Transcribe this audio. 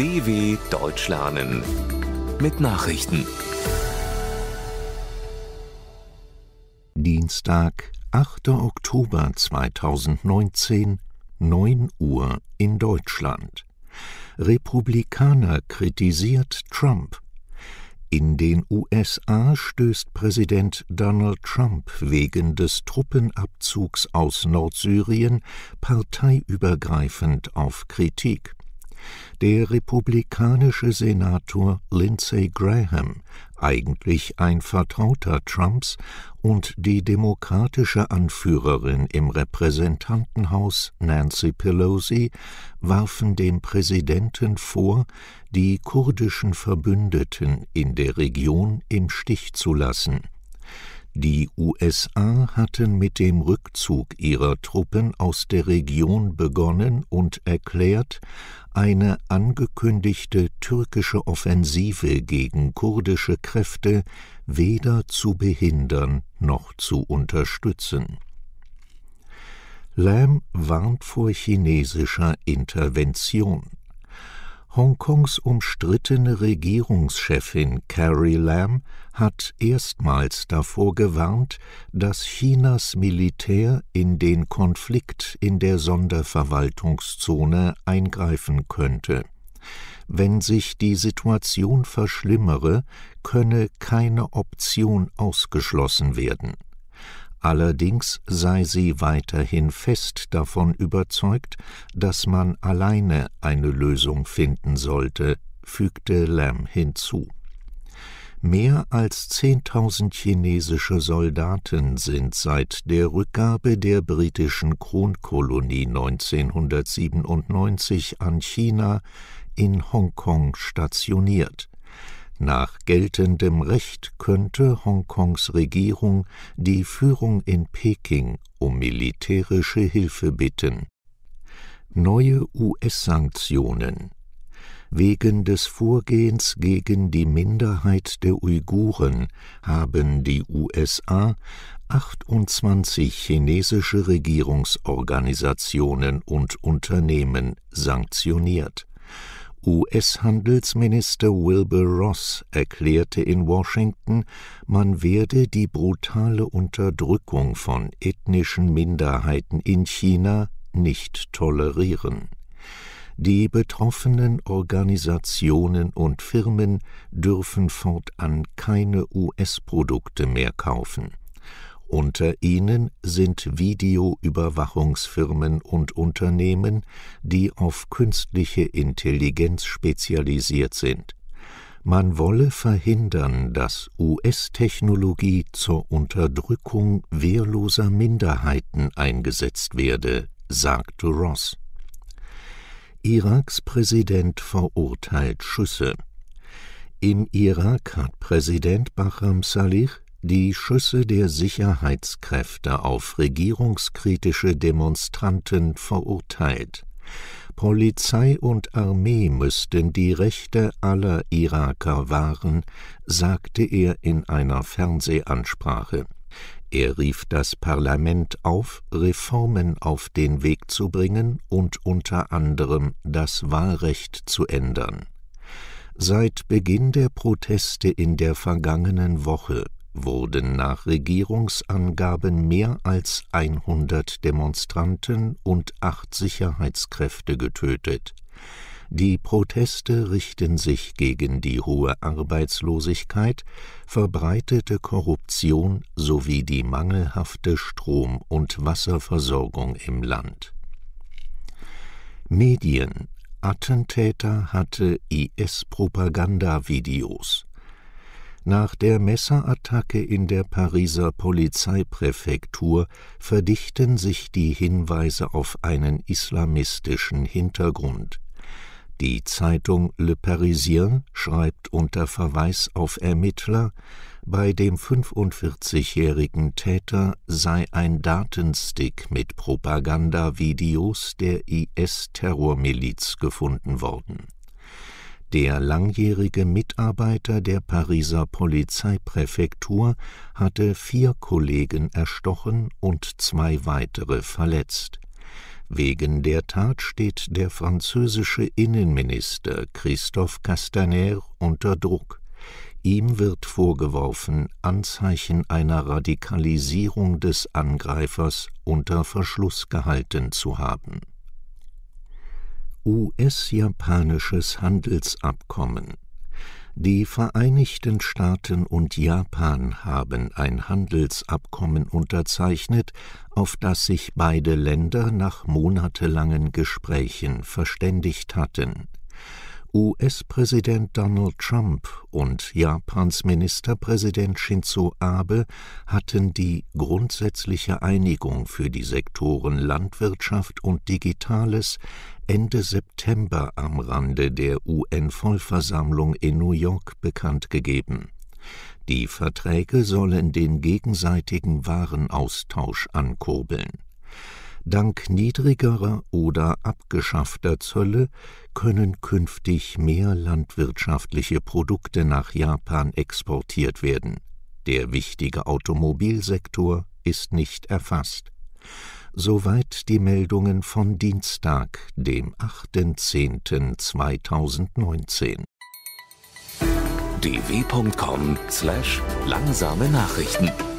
DW Deutsch lernen mit Nachrichten. Dienstag, 8. Oktober 2019, 9 Uhr in Deutschland. Republikaner kritisiert Trump. In den USA stößt Präsident Donald Trump wegen des Truppenabzugs aus Nordsyrien parteiübergreifend auf Kritik der republikanische Senator Lindsey Graham, eigentlich ein Vertrauter Trumps und die demokratische Anführerin im Repräsentantenhaus Nancy Pelosi warfen dem Präsidenten vor, die kurdischen Verbündeten in der Region im Stich zu lassen die USA hatten mit dem Rückzug ihrer Truppen aus der Region begonnen und erklärt, eine angekündigte türkische Offensive gegen kurdische Kräfte weder zu behindern noch zu unterstützen. Lam warnt vor chinesischer Intervention. Hongkongs umstrittene Regierungschefin Carrie Lam hat erstmals davor gewarnt, dass Chinas Militär in den Konflikt in der Sonderverwaltungszone eingreifen könnte. Wenn sich die Situation verschlimmere, könne keine Option ausgeschlossen werden Allerdings sei sie weiterhin fest davon überzeugt, dass man alleine eine Lösung finden sollte, fügte Lam hinzu. Mehr als zehntausend chinesische Soldaten sind seit der Rückgabe der britischen Kronkolonie 1997 an China in Hongkong stationiert. Nach geltendem Recht könnte Hongkongs Regierung die Führung in Peking um militärische Hilfe bitten. Neue US-Sanktionen Wegen des Vorgehens gegen die Minderheit der Uiguren haben die USA 28 chinesische Regierungsorganisationen und Unternehmen sanktioniert US-Handelsminister Wilbur Ross erklärte in Washington, man werde die brutale Unterdrückung von ethnischen Minderheiten in China nicht tolerieren. Die betroffenen Organisationen und Firmen dürfen fortan keine US-Produkte mehr kaufen. Unter ihnen sind Videoüberwachungsfirmen und Unternehmen, die auf künstliche Intelligenz spezialisiert sind. Man wolle verhindern, dass US-Technologie zur Unterdrückung wehrloser Minderheiten eingesetzt werde, sagte Ross. Iraks Präsident verurteilt Schüsse. Im Irak hat Präsident Bahram Salih die Schüsse der Sicherheitskräfte auf regierungskritische Demonstranten verurteilt. Polizei und Armee müssten die Rechte aller Iraker wahren, sagte er in einer Fernsehansprache. Er rief das Parlament auf, Reformen auf den Weg zu bringen und unter anderem das Wahlrecht zu ändern. Seit Beginn der Proteste in der vergangenen Woche wurden nach Regierungsangaben mehr als 100 Demonstranten und acht Sicherheitskräfte getötet. Die Proteste richten sich gegen die hohe Arbeitslosigkeit, verbreitete Korruption sowie die mangelhafte Strom- und Wasserversorgung im Land. Medien Attentäter hatte IS-Propagandavideos. Nach der Messerattacke in der Pariser Polizeipräfektur verdichten sich die Hinweise auf einen islamistischen Hintergrund. Die Zeitung Le Parisien schreibt unter Verweis auf Ermittler, bei dem 45-jährigen Täter sei ein Datenstick mit Propagandavideos der IS-Terrormiliz gefunden worden der langjährige Mitarbeiter der Pariser Polizeipräfektur hatte vier Kollegen erstochen und zwei weitere verletzt. Wegen der Tat steht der französische Innenminister Christophe Castaner unter Druck. Ihm wird vorgeworfen, Anzeichen einer Radikalisierung des Angreifers unter Verschluss gehalten zu haben US-japanisches Handelsabkommen. Die Vereinigten Staaten und Japan haben ein Handelsabkommen unterzeichnet, auf das sich beide Länder nach monatelangen Gesprächen verständigt hatten US-Präsident Donald Trump und Japans Ministerpräsident Shinzo Abe hatten die grundsätzliche Einigung für die Sektoren Landwirtschaft und Digitales Ende September am Rande der UN-Vollversammlung in New York bekannt gegeben. Die Verträge sollen den gegenseitigen Warenaustausch ankurbeln. Dank niedrigerer oder abgeschaffter Zölle können künftig mehr landwirtschaftliche Produkte nach Japan exportiert werden. Der wichtige Automobilsektor ist nicht erfasst. Soweit die Meldungen von Dienstag, dem 8.10.2019. dw.com/langsame Nachrichten